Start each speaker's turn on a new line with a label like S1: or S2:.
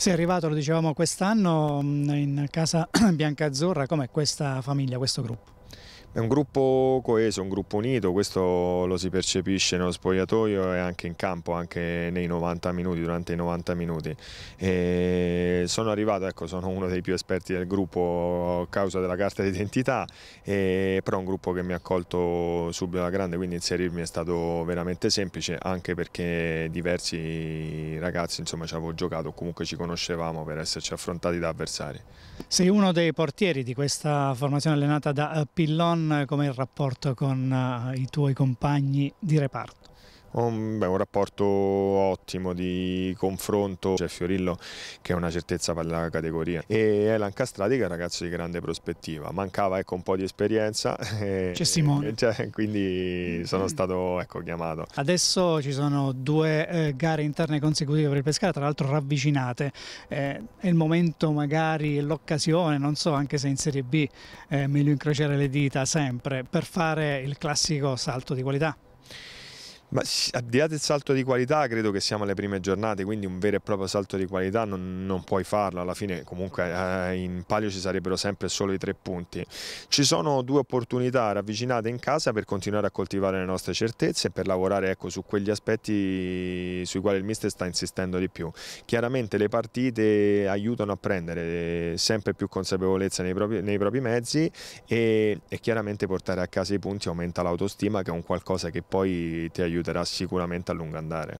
S1: Sei arrivato, lo dicevamo, quest'anno mm, in casa Bianca Azzurra, com'è questa famiglia, questo gruppo?
S2: È un gruppo coeso, un gruppo unito, questo lo si percepisce nello spogliatoio e anche in campo, anche nei 90 minuti, durante i 90 minuti. E sono arrivato, ecco, sono uno dei più esperti del gruppo a causa della carta d'identità, però è un gruppo che mi ha accolto subito alla grande, quindi inserirmi è stato veramente semplice, anche perché diversi ragazzi insomma, ci avevo giocato, comunque ci conoscevamo per esserci affrontati da avversari.
S1: Sei uno dei portieri di questa formazione allenata da Pillon John, com'è il rapporto con eh, i tuoi compagni di reparto?
S2: Un, beh, un, rapporto ottimo di confronto, c'è Fiorillo che è una certezza per la categoria e Elan Castrati che è un ragazzo di grande prospettiva, mancava ecco, un po' di esperienza c'è Simone e, cioè, quindi sono mm. stato ecco, chiamato.
S1: Adesso ci sono due eh, gare interne consecutive per il Pescara, tra l'altro ravvicinate, eh, è il momento magari, l'occasione, non so, anche se in Serie B eh, meglio incrociare le dita sempre per fare il classico salto di qualità.
S2: Ma al di là del salto di qualità credo che siamo alle prime giornate, quindi un vero e proprio salto di qualità non, non puoi farlo, alla fine comunque eh, in palio ci sarebbero sempre solo i tre punti. Ci sono due opportunità ravvicinate in casa per continuare a coltivare le nostre certezze e per lavorare ecco, su quegli aspetti sui quali il mister sta insistendo di più. Chiaramente le partite aiutano a prendere sempre più consapevolezza nei propri, nei propri mezzi e, e chiaramente portare a casa i punti aumenta l'autostima che è un qualcosa che poi ti aiuta aiuterà sicuramente a lungo andare.